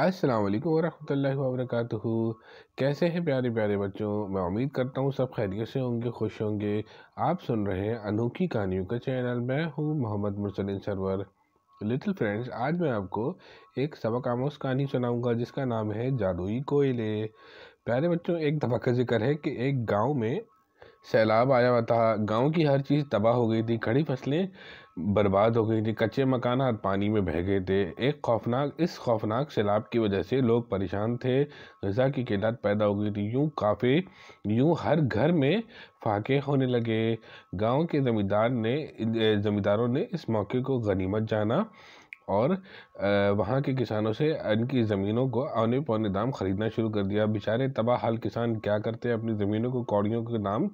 अस्सलाम वालेकुम वरहमतुल्लाहि कैसे हैं प्यारे प्यारे बच्चों मैं उम्मीद करता हूँ सब खैरियत से होंगे खुश होंगे आप सुन रहे हैं अनोखी कहानियों का चैनल मैं हूँ मोहम्मद मुसलिन सरवर लिटिल फ्रेंड्स आज मैं आपको एक सबक आमोश कहानी सुनाऊंगा जिसका नाम है जादुई कोयले प्यारे बच्चों एक दफ़ा का जिक्र है कि एक गांव में सैलाब आया हुआ था गांव की हर चीज़ तबाह हो गई थी खड़ी फसलें बर्बाद हो गई थी कच्चे मकान हर पानी में बह गए थे एक खौफनाक इस खौफनाक सैलाब की वजह से लोग परेशान थे गज़ा की किल्लत पैदा हो गई थी यूँ काफ़ी यूँ हर घर में फाके होने लगे गांव के ज़मींदार ने ज़मींदारों ने इस मौके को गनीमत जाना और वहाँ के किसानों से इनकी ज़मीनों को औने पौने दाम ख़रीदना शुरू कर दिया बेचारे तबाह हाल किसान क्या करते हैं अपनी ज़मीनों को कौड़ियों के नाम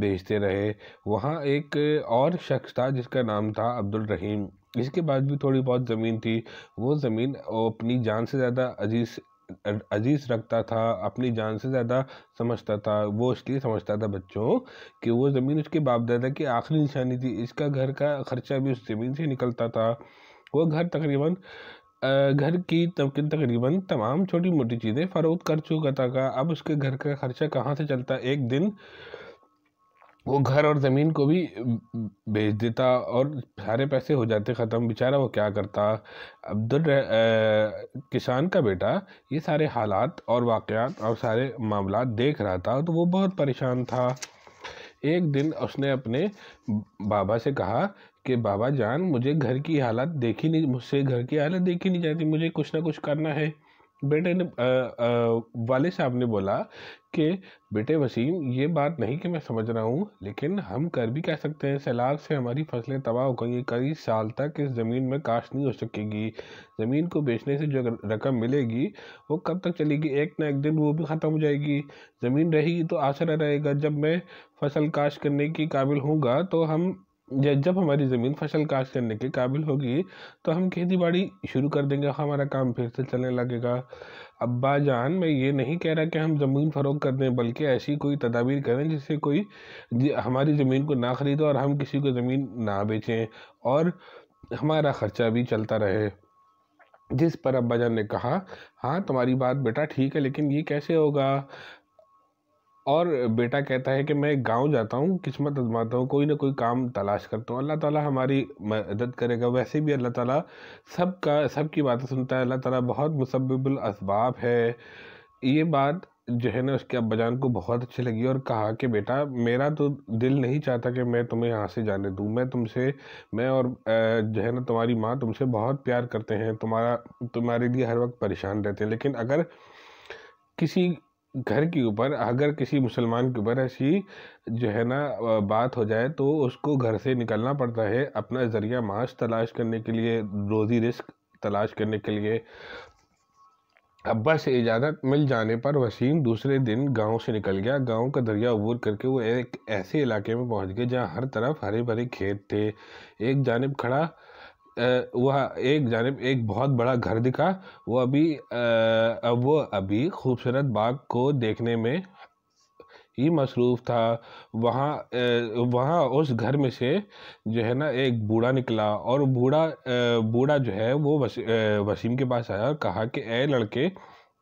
बेचते रहे वहाँ एक और शख्स था जिसका नाम था अब्दुल रहीम इसके बाद भी थोड़ी बहुत ज़मीन थी वो ज़मीन अपनी जान से ज़्यादा अजीज अजीज रखता था अपनी जान से ज़्यादा समझता था वो इसलिए समझता था बच्चों कि वो ज़मीन उसके बाप दादा की आखिरी निशानी थी इसका घर का खर्चा भी उस ज़मीन से निकलता था वो घर तकरीबन घर की तकरीबन तमाम छोटी मोटी चीज़ें फ़रोख्त कर चुका था का अब उसके घर का ख़र्चा कहाँ से चलता एक दिन वो घर और ज़मीन को भी बेच देता और सारे पैसे हो जाते ख़त्म बेचारा वो क्या करता अब्दुल किसान का बेटा ये सारे हालात और वाक़ात और सारे मामला देख रहा था तो वो बहुत परेशान था एक दिन उसने अपने बाबा से कहा कि बाबा जान मुझे घर की हालत देखी नहीं मुझसे घर की हालत देखी नहीं जाती मुझे कुछ ना कुछ करना है बेटे ने वाले साहब ने बोला कि बेटे वसीम ये बात नहीं कि मैं समझ रहा हूँ लेकिन हम कर भी कह सकते हैं सैलाब से हमारी फसलें तबाह हो गई कई साल तक इस ज़मीन में काश्त नहीं हो सकेगी ज़मीन को बेचने से जो रकम मिलेगी वो कब तक चलेगी एक ना एक दिन वो भी ख़त्म हो जाएगी ज़मीन रहेगी तो आसरा रहेगा जब मैं फसल काश करने के काबिल हूँ तो हम या जब हमारी ज़मीन फसल काश करने के काबिल होगी तो हम खेती बाड़ी शुरू कर देंगे हमारा काम फिर से चलने लगेगा अब्बा जान मैं ये नहीं कह रहा कि हम ज़मीन फ़रोख कर दें बल्कि ऐसी कोई तदाबीर करें जिससे कोई हमारी ज़मीन को ना ख़रीदे और हम किसी को ज़मीन ना बेचें और हमारा ख़र्चा भी चलता रहे जिस पर अब्बाजान ने कहा हाँ तुम्हारी बात बेटा ठीक है लेकिन ये कैसे होगा और बेटा कहता है कि मैं गांव जाता हूँ किस्मत आजमाता हूँ कोई ना कोई काम तलाश करता हूँ अल्लाह ताला हमारी मदद करेगा वैसे भी अल्लाह ताला सब का सब की बातें सुनता है अल्लाह ताला बहुत मुसबिबल असबाब है ये बात जो है ना उसके अब्बाजान को बहुत अच्छी लगी और कहा कि बेटा मेरा तो दिल नहीं चाहता कि मैं तुम्हें यहाँ से जाने दूँ मैं तुमसे मैं और जो है ना तुम्हारी माँ तुमसे बहुत प्यार करते हैं तुम्हारा तुम्हारे लिए हर वक्त परेशान रहते हैं लेकिन अगर किसी घर के ऊपर अगर किसी मुसलमान के ऊपर ऐसी जो है ना बात हो जाए तो उसको घर से निकलना पड़ता है अपना ज़रिया माश तलाश करने के लिए रोज़ी रिस्क तलाश करने के लिए अब्बा से इजाज़त मिल जाने पर वसीम दूसरे दिन गांव से निकल गया गांव का दरिया उबूर करके वो एक ऐसे इलाके में पहुंच गए जहां हर तरफ हरे भरे खेत थे एक जानब खड़ा वह एक जानब एक बहुत बड़ा घर दिखा वो अभी अब वो अभी खूबसूरत बाग को देखने में ही मसरूफ़ था वहाँ वहाँ उस घर में से जो है ना एक बूढ़ा निकला और बूढ़ा बूढ़ा जो है वो वस, वसीम के पास आया और कहा कि ए लड़के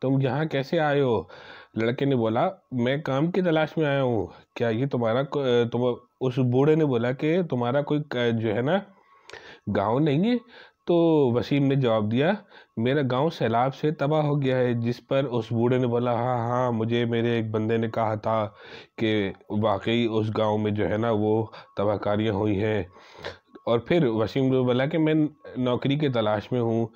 तुम यहाँ कैसे आए हो लड़के ने बोला मैं काम की तलाश में आया हूँ क्या ये तुम्हारा तुम उस बूढ़े ने बोला कि तुम्हारा कोई जो है ना गांव नहीं है तो वसीम ने जवाब दिया मेरा गांव सैलाब से तबाह हो गया है जिस पर उस बूढ़े ने बोला हाँ हाँ मुझे मेरे एक बंदे ने कहा था कि वाकई उस गांव में जो है ना वो तबाहकारियाँ हुई हैं और फिर वसीम ने बोला कि मैं नौकरी के तलाश में हूँ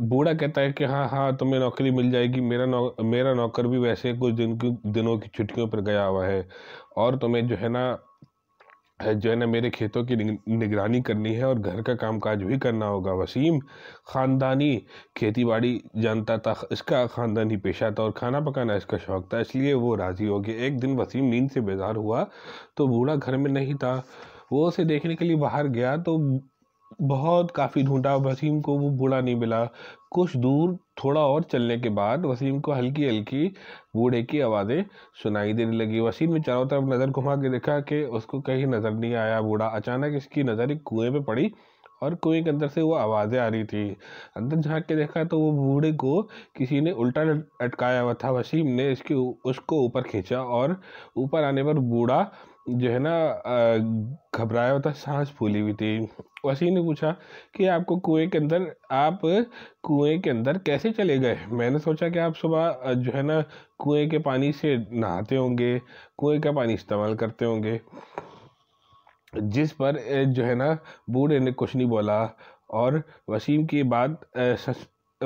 बूढ़ा कहता है कि हाँ हाँ तुम्हें नौकरी मिल जाएगी मेरा नौ मेरा नौकर भी वैसे कुछ दिन की दिनों की छुट्टियों पर गया हुआ है और तुम्हें जो है ना जो है ना मेरे खेतों की निगरानी करनी है और घर का कामकाज भी करना होगा वसीम ख़ानदानी खेतीबाड़ी जानता था इसका ख़ानदानी पेशा था और खाना पकाना इसका शौक़ था इसलिए वो राज़ी हो गया एक दिन वसीम नींद से बेजार हुआ तो बूढ़ा घर में नहीं था वो उसे देखने के लिए बाहर गया तो बहुत काफ़ी ढूंढा वसीम को वो बूढ़ा नहीं मिला कुछ दूर थोड़ा और चलने के बाद वसीम को हल्की हल्की बूढ़े की आवाज़ें सुनाई देने लगी वसीम ने चारों तरफ नज़र घुमा के देखा कि उसको कहीं नज़र नहीं आया बूढ़ा अचानक इसकी नज़र एक कुएं पे पड़ी और कुएं के अंदर से वो आवाज़ें आ रही थी अंदर झांक के देखा तो वो बूढ़े को किसी ने उल्टा अटकाया हुआ था वसीम ने इसकी उसको ऊपर खींचा और ऊपर आने पर बूढ़ा जो है ना घबराया होता सांस फूली हुई थी वसी ने पूछा कि आपको कुएं के अंदर आप कुएं के अंदर कैसे चले गए मैंने सोचा कि आप सुबह जो है ना कुएं के पानी से नहाते होंगे कुएं का पानी इस्तेमाल करते होंगे जिस पर जो है ना बूढ़े ने कुछ नहीं बोला और वसीम की बात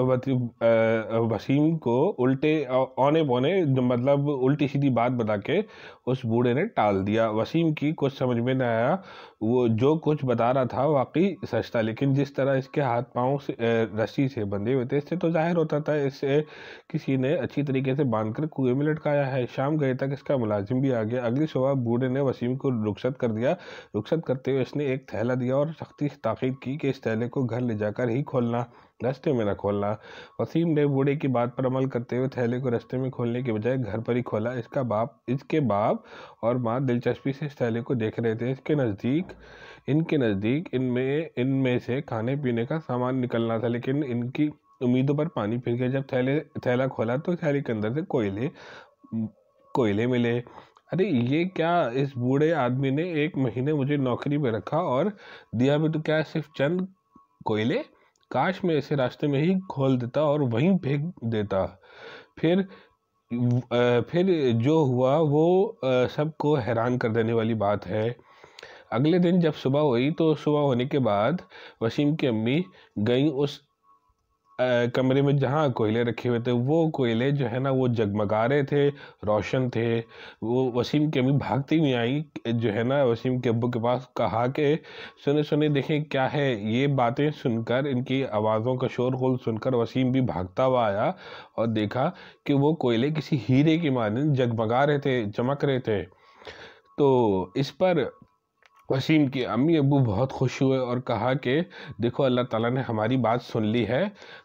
वसीम को उल्टे औने पौने मतलब उल्टी सीधी बात बता के उस बूढ़े ने टाल दिया वसीम की कुछ समझ में नहीं आया वो जो कुछ बता रहा था वाकई सच था लेकिन जिस तरह इसके हाथ पाँव से रस्सी से बंधे हुए थे इससे तो जाहिर होता था इससे किसी ने अच्छी तरीके से बांध कर कुएँ में लटकाया है शाम गए तक इसका मुलाजिम भी आ गया अगली सुबह बूढ़े ने वसीम को रुखसत कर दिया रुखसत करते हुए इसने एक थैला दिया और सख्ती ताकीद की कि इस थैले को घर ले जाकर ही खोलना रास्ते में न खोलना वसीम ने बूढ़े की बात पर अमल करते हुए थैले को रास्ते में खोलने के बजाय घर पर ही खोला इसका बाप इसके बाप और माँ दिलचस्पी से इस थैले को देख रहे थे इसके नज़दीक इनके नज़दीक इनमें इनमें से खाने पीने का सामान निकलना था लेकिन इनकी उम्मीदों पर पानी फिर गया जब थैले थैला खोला तो थैले के अंदर से कोयले कोयले मिले अरे ये क्या इस बूढ़े आदमी ने एक महीने मुझे नौकरी में रखा और दिया भी तो क्या सिर्फ चंद कोयले काश मैं ऐसे रास्ते में ही खोल देता और वहीं फेंक देता फिर फिर जो हुआ वो सबको हैरान कर देने वाली बात है अगले दिन जब सुबह हुई तो सुबह होने के बाद वसीम की अम्मी गई उस कमरे में जहाँ कोयले रखे हुए थे वो कोयले जो है ना वो जगमगा रहे थे रोशन थे वो वसीम की अम्मी भागती हुई आई जो है ना वसीम के अबू के पास कहा के सुने सुने देखें क्या है ये बातें सुनकर इनकी आवाज़ों का शोर खोल सुनकर वसीम भी भागता हुआ आया और देखा कि वो कोयले किसी हीरे के मानंद जगमगा रहे थे चमक रहे थे तो इस पर वसीम के अम्मी अबू बहुत खुश हुए और कहा कि देखो अल्लाह ताला ने हमारी बात सुन ली है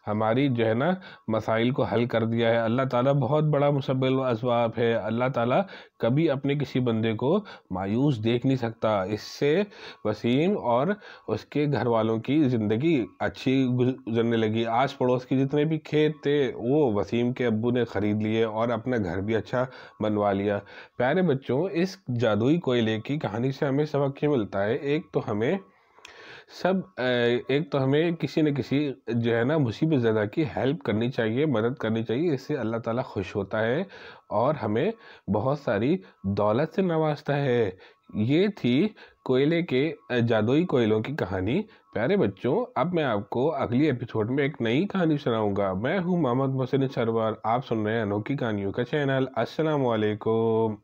हमारी जो है ना मसाइल को हल कर दिया है अल्लाह ताला बहुत बड़ा मुसबल असबाब है अल्लाह ताला कभी अपने किसी बंदे को मायूस देख नहीं सकता इससे वसीम और उसके घर वालों की ज़िंदगी अच्छी गुजरने लगी आस पड़ोस के जितने भी खेत थे वो वसीम के अबू ने ख़रीद लिए और अपना घर भी अच्छा बनवा लिया प्यारे बच्चों इस जादुई कोयले की कहानी से हमें सबक मिलता है एक तो हमें सब एक तो हमें किसी न किसी जो है ना मुसीबत ज़दा की हेल्प करनी चाहिए मदद करनी चाहिए इससे अल्लाह ताला खुश होता है और हमें बहुत सारी दौलत से नवाजता है ये थी कोयले के जादुई कोयलों की कहानी प्यारे बच्चों अब मैं आपको अगली एपिसोड में एक नई कहानी सुनाऊंगा मैं हूँ मोहम्मद मोहसिन सरवर आप सुन रहे हैं अनोखी कहानियों का चैनल असलकुम